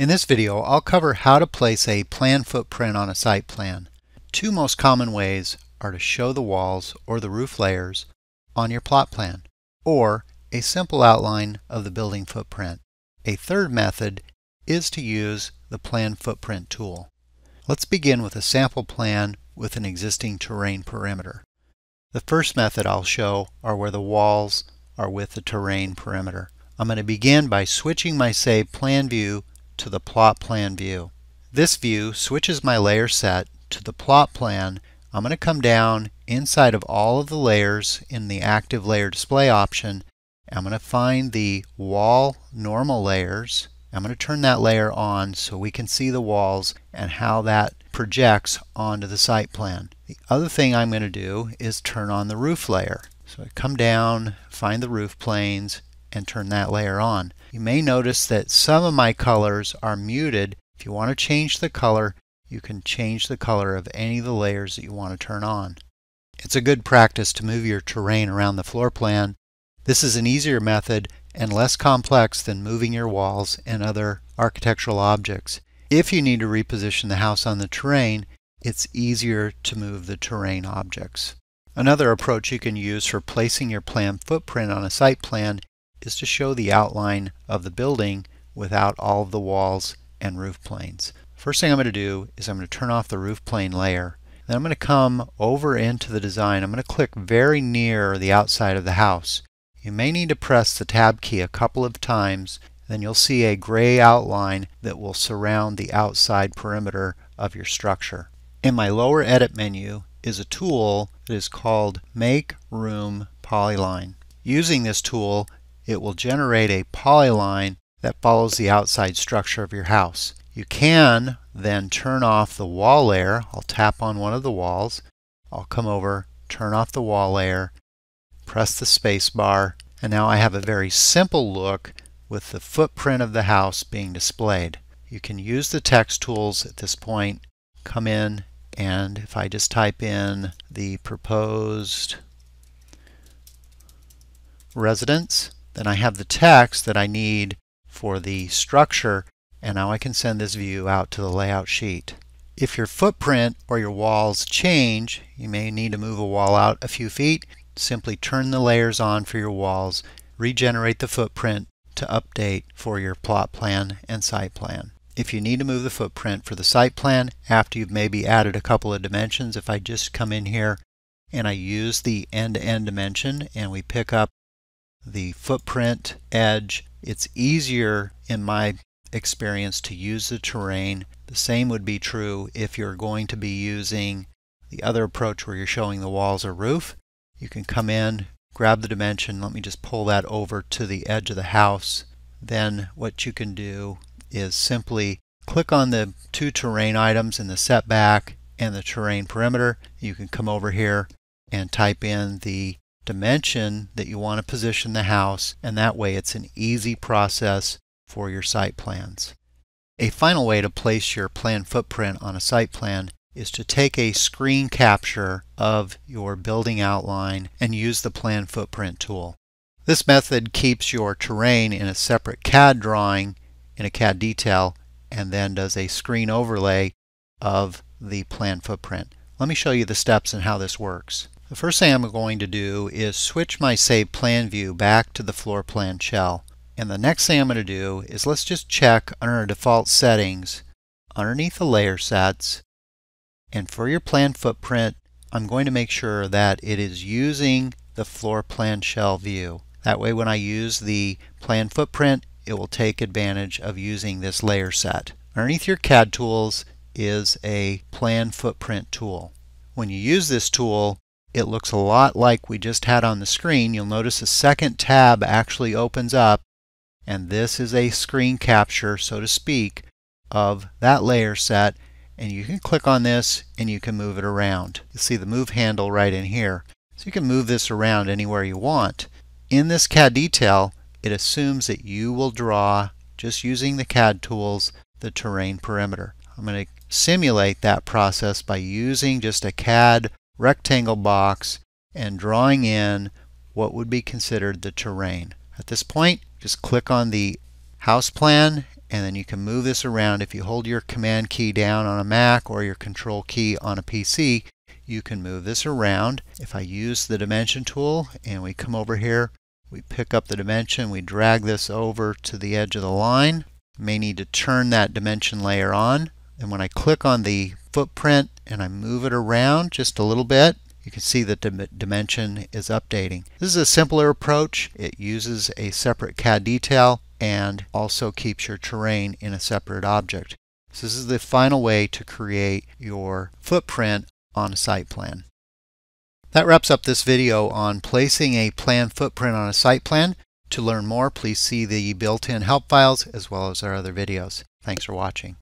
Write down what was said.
In this video, I'll cover how to place a plan footprint on a site plan. Two most common ways are to show the walls or the roof layers on your plot plan, or a simple outline of the building footprint. A third method is to use the plan footprint tool. Let's begin with a sample plan with an existing terrain perimeter. The first method I'll show are where the walls are with the terrain perimeter. I'm going to begin by switching my Save Plan View to the plot plan view. This view switches my layer set to the plot plan. I'm going to come down inside of all of the layers in the active layer display option. I'm going to find the wall normal layers. I'm going to turn that layer on so we can see the walls and how that projects onto the site plan. The other thing I'm going to do is turn on the roof layer. So I come down, find the roof planes, and turn that layer on. You may notice that some of my colors are muted. If you want to change the color, you can change the color of any of the layers that you want to turn on. It's a good practice to move your terrain around the floor plan. This is an easier method and less complex than moving your walls and other architectural objects. If you need to reposition the house on the terrain, it's easier to move the terrain objects. Another approach you can use for placing your plan footprint on a site plan is to show the outline of the building without all of the walls and roof planes. First thing I'm going to do is I'm going to turn off the roof plane layer. Then I'm going to come over into the design. I'm going to click very near the outside of the house. You may need to press the tab key a couple of times then you'll see a gray outline that will surround the outside perimeter of your structure. In my lower edit menu is a tool that is called Make Room Polyline. Using this tool, it will generate a polyline that follows the outside structure of your house. You can then turn off the wall layer. I'll tap on one of the walls. I'll come over, turn off the wall layer, press the space bar, and now I have a very simple look with the footprint of the house being displayed. You can use the text tools at this point. Come in and if I just type in the proposed residence, then I have the text that I need for the structure, and now I can send this view out to the layout sheet. If your footprint or your walls change, you may need to move a wall out a few feet. Simply turn the layers on for your walls, regenerate the footprint to update for your plot plan and site plan. If you need to move the footprint for the site plan after you've maybe added a couple of dimensions, if I just come in here and I use the end-to-end -end dimension and we pick up the footprint, edge. It's easier in my experience to use the terrain. The same would be true if you're going to be using the other approach where you're showing the walls or roof. You can come in, grab the dimension, let me just pull that over to the edge of the house. Then what you can do is simply click on the two terrain items in the setback and the terrain perimeter. You can come over here and type in the dimension that you want to position the house, and that way it's an easy process for your site plans. A final way to place your plan footprint on a site plan is to take a screen capture of your building outline and use the plan footprint tool. This method keeps your terrain in a separate CAD drawing in a CAD detail and then does a screen overlay of the plan footprint. Let me show you the steps and how this works. The first thing I'm going to do is switch my Save Plan View back to the floor plan shell. And the next thing I'm going to do is let's just check under our default settings, underneath the layer sets, and for your plan footprint, I'm going to make sure that it is using the floor plan shell view. That way when I use the plan footprint, it will take advantage of using this layer set. Underneath your CAD tools is a plan footprint tool. When you use this tool, it looks a lot like we just had on the screen. You'll notice a second tab actually opens up and this is a screen capture, so to speak, of that layer set and you can click on this and you can move it around. you see the move handle right in here. So you can move this around anywhere you want. In this CAD detail, it assumes that you will draw, just using the CAD tools, the terrain perimeter. I'm going to simulate that process by using just a CAD rectangle box and drawing in what would be considered the terrain. At this point, just click on the house plan and then you can move this around. If you hold your command key down on a Mac or your control key on a PC, you can move this around. If I use the dimension tool and we come over here, we pick up the dimension, we drag this over to the edge of the line. May need to turn that dimension layer on. And when I click on the footprint and I move it around just a little bit, you can see that the dimension is updating. This is a simpler approach. It uses a separate CAD detail and also keeps your terrain in a separate object. So this is the final way to create your footprint on a site plan. That wraps up this video on placing a plan footprint on a site plan. To learn more, please see the built-in help files as well as our other videos. Thanks for watching.